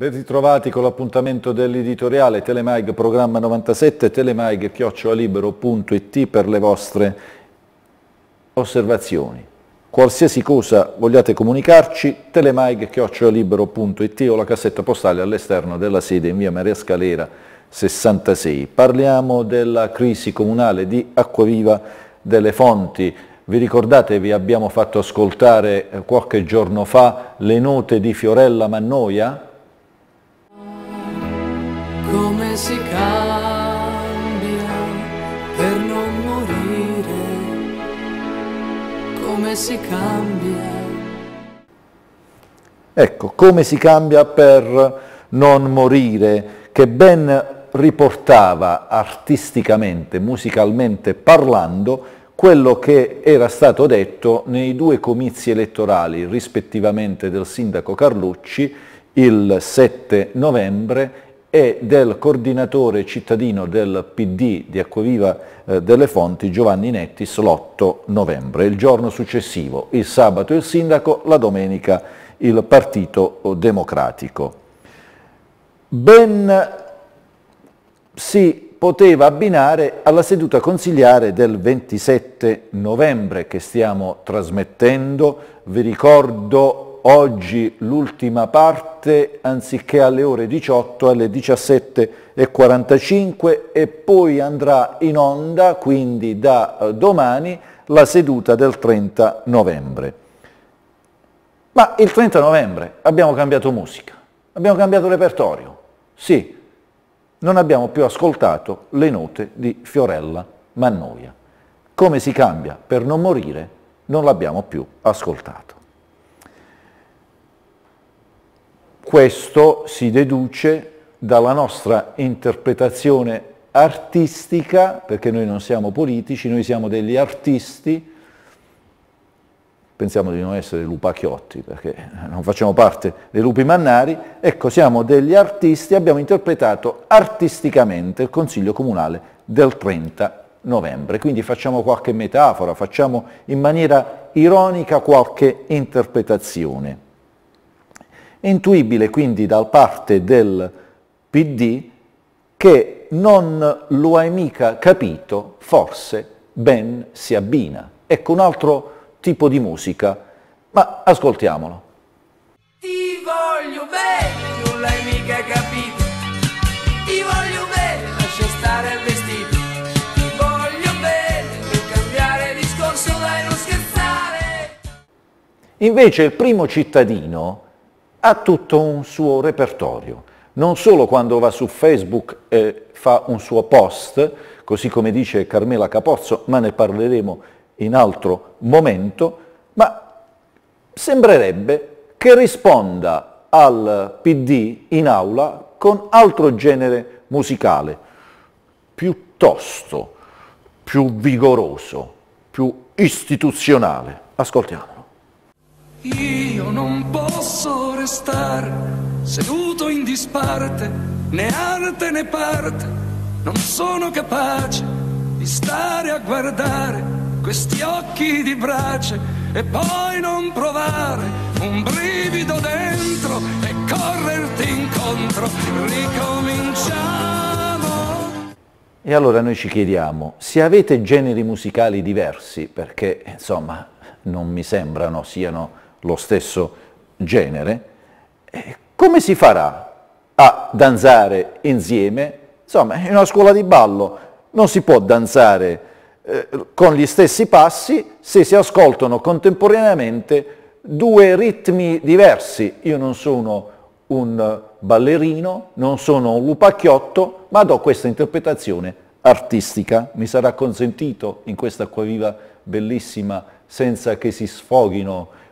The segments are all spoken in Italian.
Ben ritrovati con l'appuntamento dell'editoriale Telemag Programma 97, telemag-libero.it per le vostre osservazioni. Qualsiasi cosa vogliate comunicarci, telemag-libero.it o la cassetta postale all'esterno della sede in via Maria Scalera 66. Parliamo della crisi comunale di Acquaviva delle Fonti. Vi ricordate, vi abbiamo fatto ascoltare eh, qualche giorno fa le note di Fiorella Mannoia? si cambia per non morire, come si cambia. Ecco, come si cambia per non morire, che ben riportava artisticamente, musicalmente parlando, quello che era stato detto nei due comizi elettorali rispettivamente del sindaco Carlucci il 7 novembre e del coordinatore cittadino del PD di Acquaviva eh, delle Fonti Giovanni Nettis l'8 novembre. Il giorno successivo, il sabato il sindaco, la domenica il Partito Democratico. Ben si poteva abbinare alla seduta consigliare del 27 novembre che stiamo trasmettendo, vi ricordo oggi l'ultima parte anziché alle ore 18 alle 17.45 e poi andrà in onda quindi da eh, domani la seduta del 30 novembre. Ma il 30 novembre abbiamo cambiato musica, abbiamo cambiato repertorio, sì, non abbiamo più ascoltato le note di Fiorella Mannoia. Come si cambia per non morire non l'abbiamo più ascoltato. Questo si deduce dalla nostra interpretazione artistica, perché noi non siamo politici, noi siamo degli artisti, pensiamo di non essere lupacchiotti, perché non facciamo parte dei lupi mannari, ecco, siamo degli artisti, abbiamo interpretato artisticamente il Consiglio Comunale del 30 novembre, quindi facciamo qualche metafora, facciamo in maniera ironica qualche interpretazione. È intuibile quindi da parte del PD che non lo hai mica capito, forse ben si abbina. Ecco un altro tipo di musica, ma ascoltiamolo. Ti voglio bene, non l'hai mica capito. Ti voglio bene, lascia stare il vestito. Ti voglio bene, per cambiare discorso dai non scherzare. Invece il primo cittadino ha tutto un suo repertorio, non solo quando va su Facebook e fa un suo post, così come dice Carmela Capozzo, ma ne parleremo in altro momento, ma sembrerebbe che risponda al PD in aula con altro genere musicale, piuttosto più vigoroso, più istituzionale. Ascoltiamolo. Io non posso posso restare seduto in disparte, né arte né parte, non sono capace di stare a guardare questi occhi di brace e poi non provare un brivido dentro e correrti incontro, ricominciamo. E allora noi ci chiediamo, se avete generi musicali diversi, perché insomma non mi sembrano siano lo stesso genere, eh, come si farà a danzare insieme? Insomma, in una scuola di ballo non si può danzare eh, con gli stessi passi se si ascoltano contemporaneamente due ritmi diversi. Io non sono un ballerino, non sono un lupacchiotto, ma do questa interpretazione artistica. Mi sarà consentito in questa acquaviva bellissima senza che si sfoghino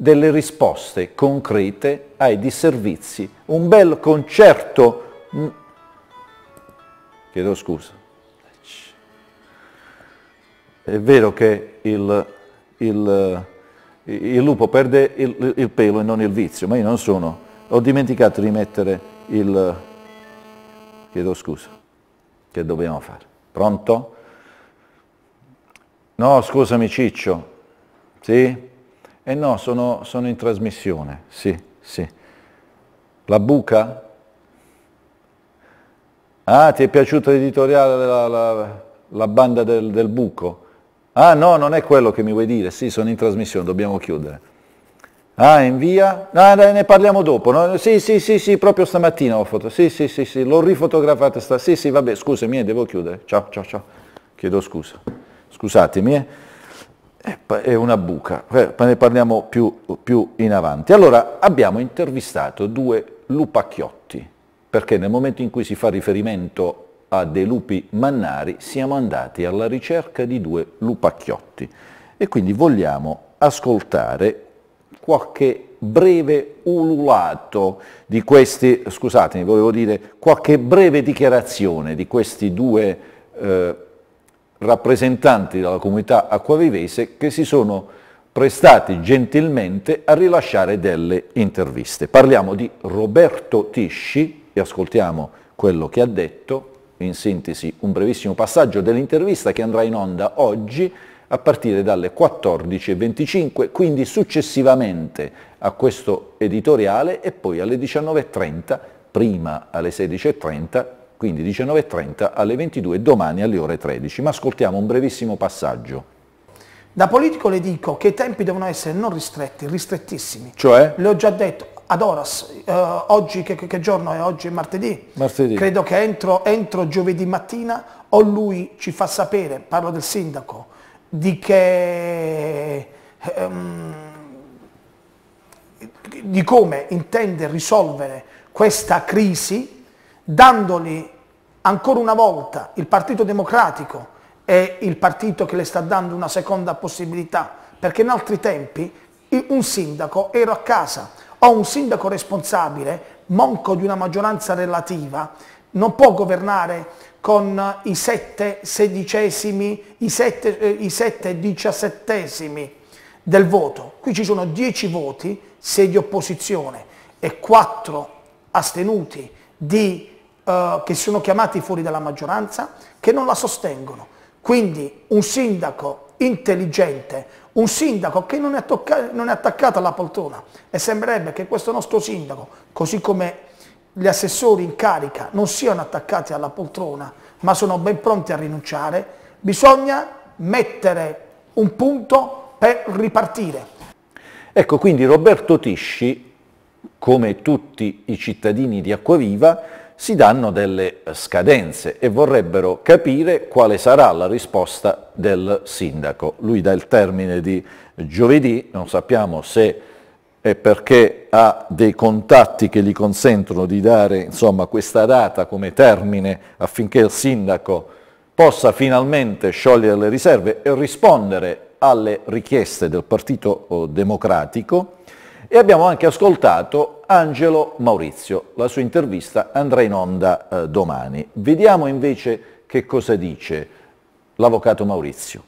delle risposte concrete ai disservizi, un bel concerto, mm. chiedo scusa, è vero che il, il, il lupo perde il, il, pelo e non il vizio, ma io non sono, ho dimenticato di mettere il, chiedo scusa, che dobbiamo fare? Pronto? No, scusami Ciccio, sì? Eh no, sono, sono in trasmissione, sì, sì. La buca? Ah, ti è piaciuto l'editoriale della la, la banda del, del buco? Ah no, non è quello che mi vuoi dire, sì, sono in trasmissione, dobbiamo chiudere. Ah, invia? Ah, ne parliamo dopo. No? Sì, sì, sì, sì, proprio stamattina ho foto. Sì, sì, sì, sì, l'ho rifotografata. Sta... Sì, sì, vabbè, scusami, eh, devo chiudere. Ciao, ciao, ciao. Chiedo scusa. Scusatemi. Eh. Eh, è una buca, eh, ne parliamo più, più, in avanti. Allora, abbiamo intervistato due lupacchiotti, perché nel momento in cui si fa riferimento a dei lupi mannari, siamo andati alla ricerca di due lupacchiotti e quindi vogliamo ascoltare qualche breve ululato di questi, scusatemi, volevo dire, qualche breve dichiarazione di questi due eh, rappresentanti della comunità acquavivese che si sono prestati gentilmente a rilasciare delle interviste. Parliamo di Roberto Tisci e ascoltiamo quello che ha detto, in sintesi un brevissimo passaggio dell'intervista che andrà in onda oggi a partire dalle 14.25, quindi successivamente a questo editoriale e poi alle 19.30, prima alle 16.30 quindi 19.30 alle 22 domani alle ore 13, ma ascoltiamo un brevissimo passaggio. Da politico le dico che i tempi devono essere non ristretti, ristrettissimi. Cioè? Le ho già detto, ad Oras, eh, oggi che, che, giorno è oggi? È martedì. martedì. Credo che entro, entro giovedì mattina o lui ci fa sapere, parlo del sindaco, di che... Ehm, di come intende risolvere questa crisi dandogli ancora una volta il Partito Democratico è il partito che le sta dando una seconda possibilità, perché in altri tempi un sindaco ero a casa o un sindaco responsabile, monco di una maggioranza relativa, non può governare con i sette sedicesimi, i sette, eh, i sette diciassettesimi del voto. Qui ci sono dieci voti, sei di opposizione e quattro astenuti di eh, che sono chiamati fuori dalla maggioranza che non la sostengono. Quindi un sindaco intelligente, un sindaco che non è, non è attaccato alla poltrona e sembrerebbe che questo nostro sindaco, così come gli assessori in carica non siano attaccati alla poltrona ma sono ben pronti a rinunciare, bisogna mettere un punto per ripartire. Ecco quindi Roberto Tisci, come tutti i cittadini di Acquaviva, si danno delle eh, scadenze e vorrebbero capire quale sarà la risposta del sindaco. Lui dà il termine di giovedì, non sappiamo se è perché ha dei contatti che gli consentono di dare insomma, questa data come termine affinché il sindaco possa finalmente sciogliere le riserve e rispondere alle richieste del Partito oh, Democratico e abbiamo anche ascoltato Angelo Maurizio, la sua intervista andrà in onda eh, domani. Vediamo invece che cosa dice l'avvocato Maurizio.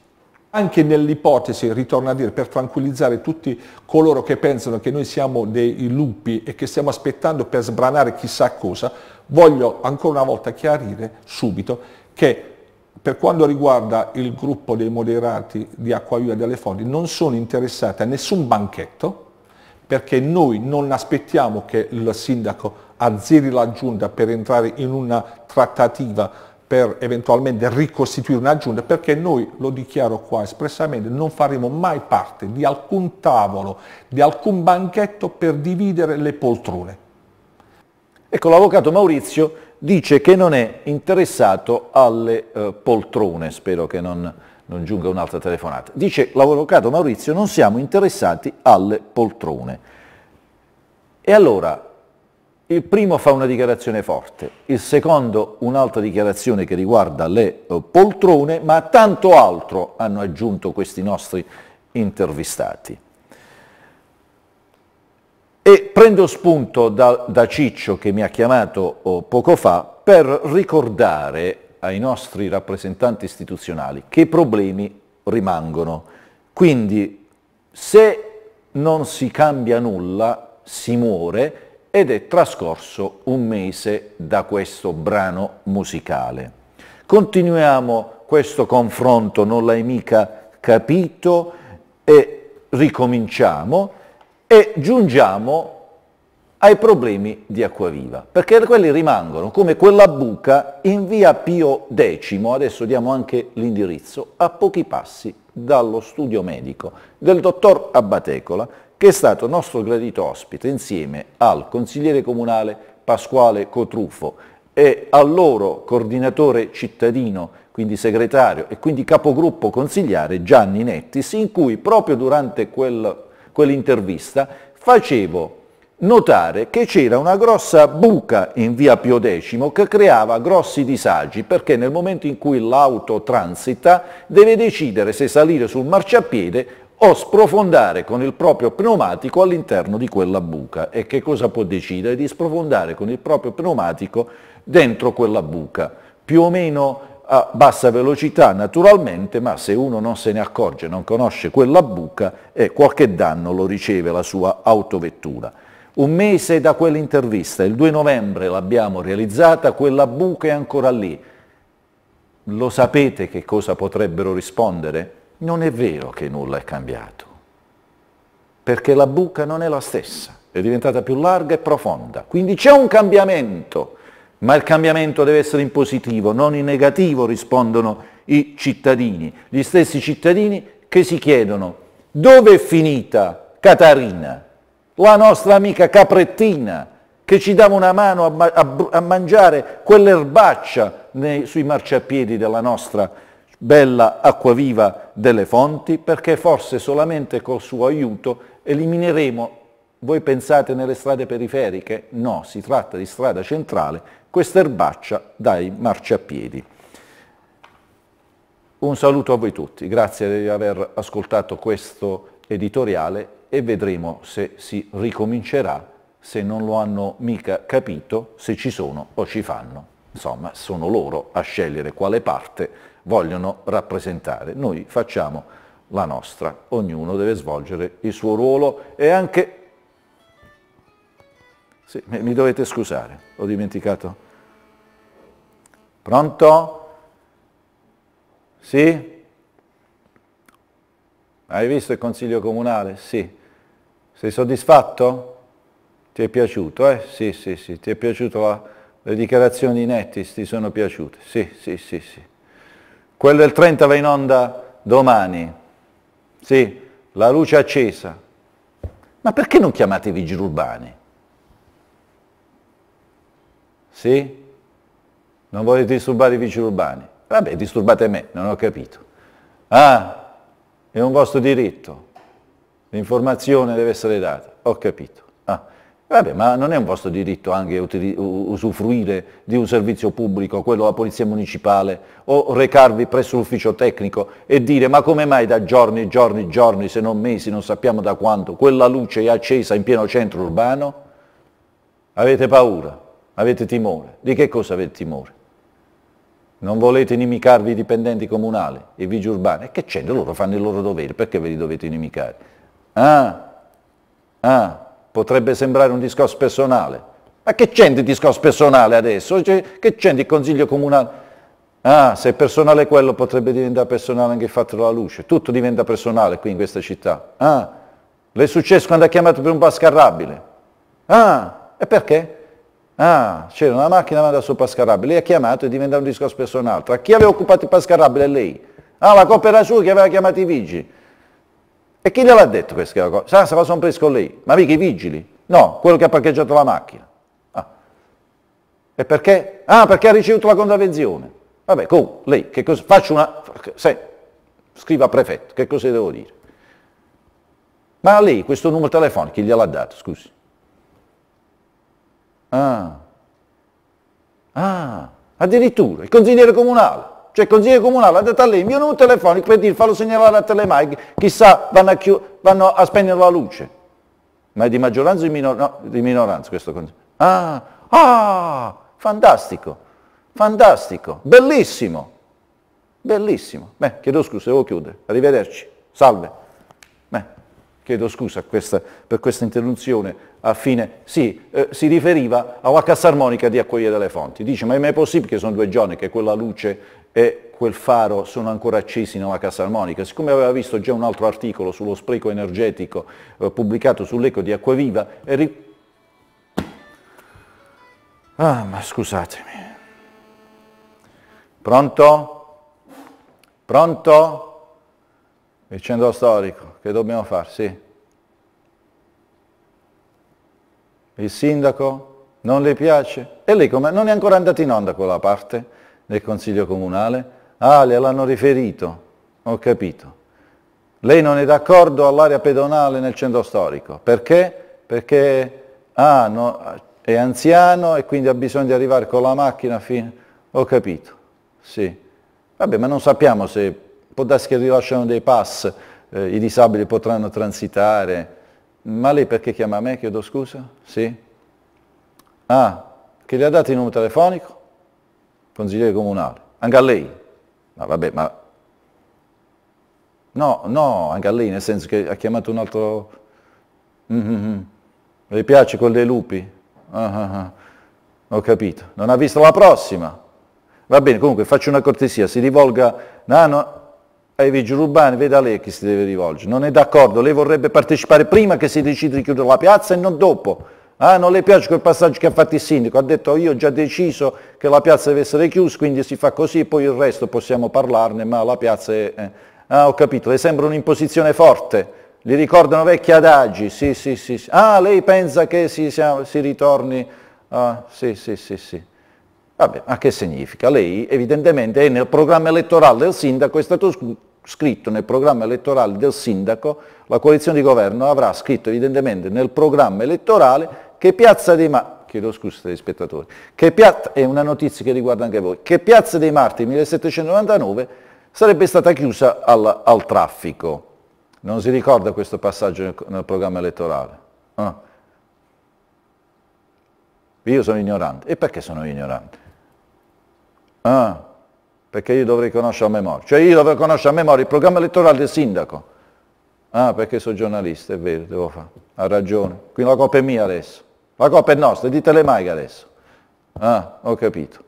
Anche nell'ipotesi, ritorno a dire, per tranquillizzare tutti coloro che pensano che noi siamo dei lupi e che stiamo aspettando per sbranare chissà cosa, voglio ancora una volta chiarire subito che per quanto riguarda il gruppo dei moderati di Acquaviva delle Fondi non sono interessati a nessun banchetto, perché noi non aspettiamo che il sindaco azzeri la giunta per entrare in una trattativa per eventualmente ricostituire una giunta, perché noi, lo dichiaro qua espressamente, non faremo mai parte di alcun tavolo, di alcun banchetto per dividere le poltrone. Ecco, l'avvocato Maurizio dice che non è interessato alle eh, poltrone, spero che non non giunga un'altra telefonata. Dice l'avvocato Maurizio, non siamo interessati alle poltrone. E allora il primo fa una dichiarazione forte, il secondo un'altra dichiarazione che riguarda le eh, poltrone, ma tanto altro hanno aggiunto questi nostri intervistati. E prendo spunto da, da Ciccio che mi ha chiamato eh, poco fa per ricordare ai nostri rappresentanti istituzionali che problemi rimangono. Quindi se non si cambia nulla, si muore ed è trascorso un mese da questo brano musicale. Continuiamo questo confronto, non l'hai mica capito, e ricominciamo e giungiamo a ai problemi di Acquaviva, perché quelli rimangono come quella buca in via Pio X, adesso diamo anche l'indirizzo, a pochi passi dallo studio medico del dottor Abbatecola, che è stato nostro gradito ospite insieme al consigliere comunale Pasquale Cotrufo e al loro coordinatore cittadino, quindi segretario e quindi capogruppo consigliare Gianni Nettis, in cui proprio durante quel, quell'intervista facevo notare che c'era una grossa buca in via Pio X che creava grossi disagi perché nel momento in cui l'auto transita deve decidere se salire sul marciapiede o sprofondare con il proprio pneumatico all'interno di quella buca. E che cosa può decidere? Di sprofondare con il proprio pneumatico dentro quella buca. Più o meno a bassa velocità naturalmente, ma se uno non se ne accorge, non conosce quella buca, eh, qualche danno lo riceve la sua autovettura. Un mese da quell'intervista, il 2 novembre l'abbiamo realizzata, quella buca è ancora lì. Lo sapete che cosa potrebbero rispondere? Non è vero che nulla è cambiato, perché la buca non è la stessa, è diventata più larga e profonda. Quindi c'è un cambiamento, ma il cambiamento deve essere in positivo, non in negativo, rispondono i cittadini, gli stessi cittadini che si chiedono dove è finita Catarina? la nostra amica caprettina che ci dava una mano a, a, a mangiare quell'erbaccia nei, sui marciapiedi della nostra bella acquaviva delle fonti, perché forse solamente col suo aiuto elimineremo, voi pensate nelle strade periferiche? No, si tratta di strada centrale, questa erbaccia dai marciapiedi. Un saluto a voi tutti, grazie di aver ascoltato questo editoriale e vedremo se si ricomincerà, se non lo hanno mica capito, se ci sono o ci fanno. Insomma, sono loro a scegliere quale parte vogliono rappresentare. Noi facciamo la nostra, ognuno deve svolgere il suo ruolo e anche... Sì, mi dovete scusare, ho dimenticato. Pronto? Sì? Hai visto il Consiglio Comunale? Sì. Sei soddisfatto? Ti è piaciuto, eh? Sì, sì, sì, ti è piaciuto la, le dichiarazioni di Nettis, ti sono piaciute? Sì, sì, sì, sì. Quello del 30 va in onda domani. Sì, la luce accesa. Ma perché non chiamate i vigili urbani? Sì? Non volete disturbare i vigili urbani? Vabbè, disturbate me, non ho capito. Ah, è un vostro diritto l'informazione deve essere data, ho capito. Ah, vabbè, ma non è un vostro diritto anche usufruire di un servizio pubblico, quello della Polizia Municipale, o recarvi presso l'ufficio tecnico e dire ma come mai da giorni, giorni, giorni, se non mesi, non sappiamo da quanto, quella luce è accesa in pieno centro urbano? Avete paura, avete timore. Di che cosa avete timore? Non volete inimicarvi i dipendenti comunali, i vigili urbani? E che c'è? Loro fanno il loro dovere, perché ve li dovete inimicare? Ah, ah, potrebbe sembrare un discorso personale. Ma che c'è di discorso personale adesso? Cioè, che c'è di consiglio comunale? Ah, se è personale quello potrebbe diventare personale anche il fatto della luce. Tutto diventa personale qui in questa città. Ah, le è successo quando ha chiamato per un pascarrabile. Ah, e perché? Ah, c'era una macchina manda sul pascarrabile, lei ha chiamato e diventa un discorso personale. Tra chi aveva occupato il pascarrabile lei? Ah, la coppa era sua che aveva chiamato i vigili. E chi gliel'ha detto questa cosa? Sa, questa cosa un pesco lì. Ma mica i vigili? No, quello che ha parcheggiato la macchina. Ah. E perché? Ah, perché ha ricevuto la contravenzione. Vabbè, con Lei, che cosa? Faccio una... Se, scriva prefetto, che cosa devo dire? Ma lei questo numero telefonico chi gliel'ha dato, scusi? Ah. Ah, addirittura, il consigliere comunale. Cioè il consiglio comunale ha dato all'Emico un telefonico per dire fallo segnalare a Telemike, chissà vanno a, vanno a spegnere la luce. Ma è di maggioranza o di, minor no, di minoranza questo consiglio? Ah, ah, fantastico, fantastico, bellissimo, bellissimo. Beh, chiedo scusa, devo chiudere. Arrivederci. Salve chiedo scusa questa, per questa interruzione, a fine, sì, eh, si riferiva alla cassarmonica di Acquaia delle Fonti. Dice, ma è mai possibile che sono due giorni che quella luce e quel faro sono ancora accesi nella cassarmonica? Siccome aveva visto già un altro articolo sullo spreco energetico eh, pubblicato sull'eco di Acquaviva, ri... Ah, ma scusatemi. Pronto? Pronto? il centro storico, che dobbiamo fare? Sì. Il sindaco non le piace? E lei come? Non è ancora andata in onda quella parte del Consiglio Comunale? Ah, le l'hanno riferito, ho capito. Lei non è d'accordo all'area pedonale nel centro storico, perché? Perché ah, no, è anziano e quindi ha bisogno di arrivare con la macchina fino... Ho capito, sì. Vabbè, ma non sappiamo se può darsi che rilasciano dei pass, eh, i disabili potranno transitare. Ma lei perché chiama a me, chiedo scusa? Sì? Ah, che le ha dato il numero telefonico? Consigliere comunale. Anche a lei? Ma vabbè, ma... No, no, anche a lei, nel senso che ha chiamato un altro... Mm-hmm. Le piace con dei lupi? Ah, ah, Ho capito. Non ha visto la prossima? Va bene, comunque faccio una cortesia, si rivolga... No, no, ai vigili urbani, veda lei a chi si deve rivolgere, non è d'accordo, lei vorrebbe partecipare prima che si decida di chiudere la piazza e non dopo. Ah, non le piace quel passaggio che ha fatto il sindaco, ha detto io ho già deciso che la piazza deve essere chiusa, quindi si fa così e poi il resto possiamo parlarne, ma la piazza è... Eh. Ah, ho capito, le sembra un'imposizione forte, gli ricordano vecchi adagi, sì, sì, sì, sì. Ah, lei pensa che si, si ritorni... Ah, sì, sì, sì, sì. Vabbè, ma che significa? Lei evidentemente è nel programma elettorale del sindaco, è stato scritto nel programma elettorale del sindaco, la coalizione di governo avrà scritto evidentemente nel programma elettorale che Piazza dei Martiri, chiedo scusa agli spettatori, che Piazza, è una notizia che riguarda anche voi, che Piazza dei Marti 1799 sarebbe stata chiusa al, al traffico. Non si ricorda questo passaggio nel, nel programma elettorale? Ah. Io sono ignorante. E perché sono ignorante? Ah perché io dovrei conoscere a memoria. Cioè io dovrei conoscere a memoria il programma elettorale del sindaco. Ah, perché sono giornalista, è vero, devo fare. Ha ragione. Quindi la coppa è mia adesso. La coppa è nostra, ditele mai che adesso. Ah, ho capito.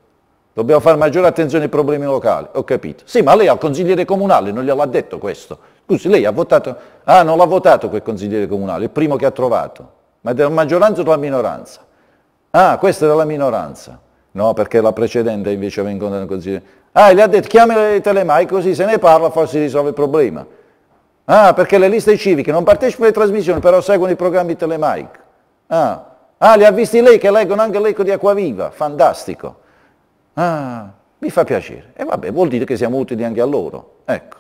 Dobbiamo fare maggiore attenzione ai problemi locali, ho capito. Sì, ma lei al consigliere comunale non gliel'ha detto questo. Scusi, lei ha votato... Ah, non l'ha votato quel consigliere comunale, il primo che ha trovato. Ma è della maggioranza o della minoranza? Ah, questa è della minoranza. No, perché la precedente invece aveva incontrato il consigliere... Ah, gli ha detto chiami le telemai così se ne parla forse si risolve il problema. Ah, perché le liste civiche non partecipano alle trasmissioni, però seguono i programmi telemaic. Ah. ah, li ha visti lei che leggono anche l'eco di Acquaviva, fantastico. Ah, mi fa piacere. E vabbè, vuol dire che siamo utili anche a loro. Ecco.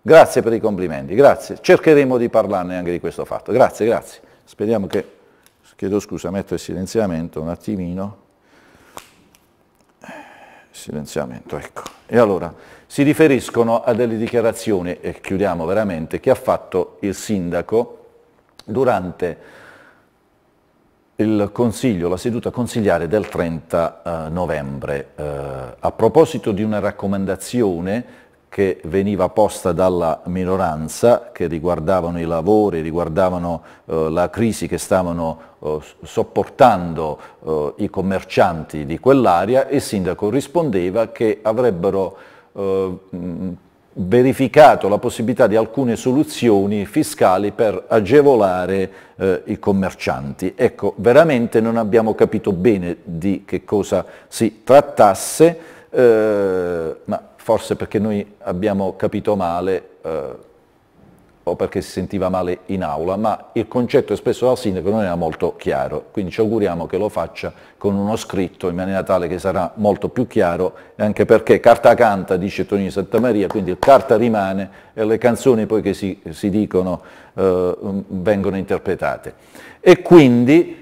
Grazie per i complimenti, grazie. Cercheremo di parlarne anche di questo fatto. Grazie, grazie. Speriamo che, chiedo scusa, metto il silenziamento un attimino silenziamento, ecco. E allora si riferiscono a delle dichiarazioni, e chiudiamo veramente, che ha fatto il sindaco durante il consiglio, la seduta consigliare del 30 eh, novembre, eh, a proposito di una raccomandazione che veniva posta dalla minoranza, che riguardavano i lavori, riguardavano eh, la crisi che stavano eh, sopportando eh, i commercianti di quell'area e il sindaco rispondeva che avrebbero eh, verificato la possibilità di alcune soluzioni fiscali per agevolare eh, i commercianti. Ecco, veramente non abbiamo capito bene di che cosa si trattasse, eh, forse perché noi abbiamo capito male eh, o perché si sentiva male in aula, ma il concetto espresso dal sindaco non era molto chiaro, quindi ci auguriamo che lo faccia con uno scritto in maniera tale che sarà molto più chiaro, anche perché carta canta, dice Tonino Santa Maria, quindi carta rimane e le canzoni poi che si, si dicono eh, vengono interpretate. E quindi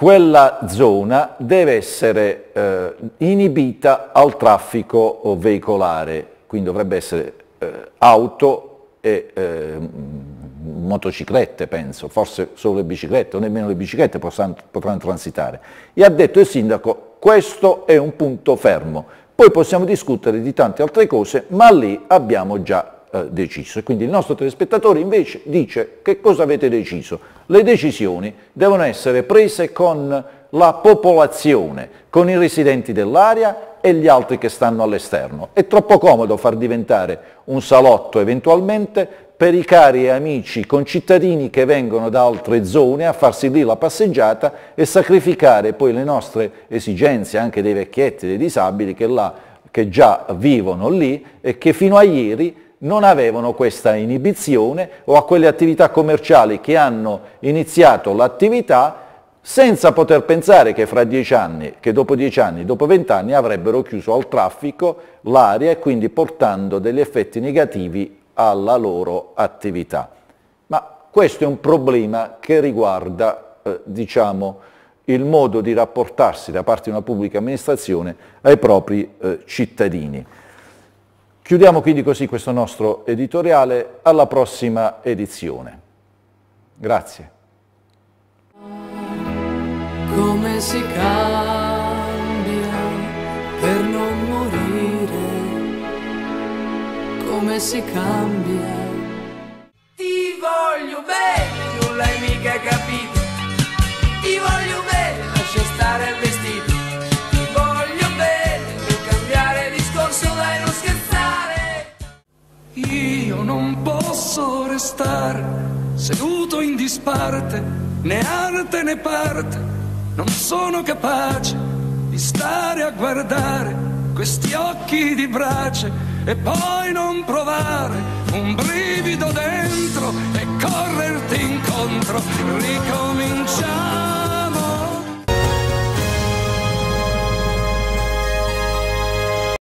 quella zona deve essere eh, inibita al traffico eh, veicolare, quindi dovrebbe essere eh, auto e eh, motociclette, penso, forse solo le biciclette, o nemmeno le biciclette possono, potranno transitare. E ha detto il sindaco, questo è un punto fermo, poi possiamo discutere di tante altre cose, ma lì abbiamo già eh, deciso. quindi il nostro telespettatore invece dice che cosa avete deciso? le decisioni devono essere prese con la popolazione, con i residenti dell'area e gli altri che stanno all'esterno. È troppo comodo far diventare un salotto eventualmente per i cari amici concittadini che vengono da altre zone a farsi lì la passeggiata e sacrificare poi le nostre esigenze anche dei vecchietti, dei disabili che, là, che già vivono lì e che fino a ieri non avevano questa inibizione o a quelle attività commerciali che hanno iniziato l'attività senza poter pensare che, fra dieci anni, che dopo dieci anni, dopo vent'anni avrebbero chiuso al traffico l'aria e quindi portando degli effetti negativi alla loro attività. Ma questo è un problema che riguarda, eh, diciamo, il modo di rapportarsi da parte di una pubblica amministrazione ai propri eh, cittadini. Chiudiamo quindi così questo nostro editoriale, alla prossima edizione. Grazie. Come si cambia per non morire? Come si cambia? stare seduto in disparte, né arte né parte, non sono capace di stare a guardare questi occhi di brace e poi non provare un brivido dentro e correrti incontro, ricominciare.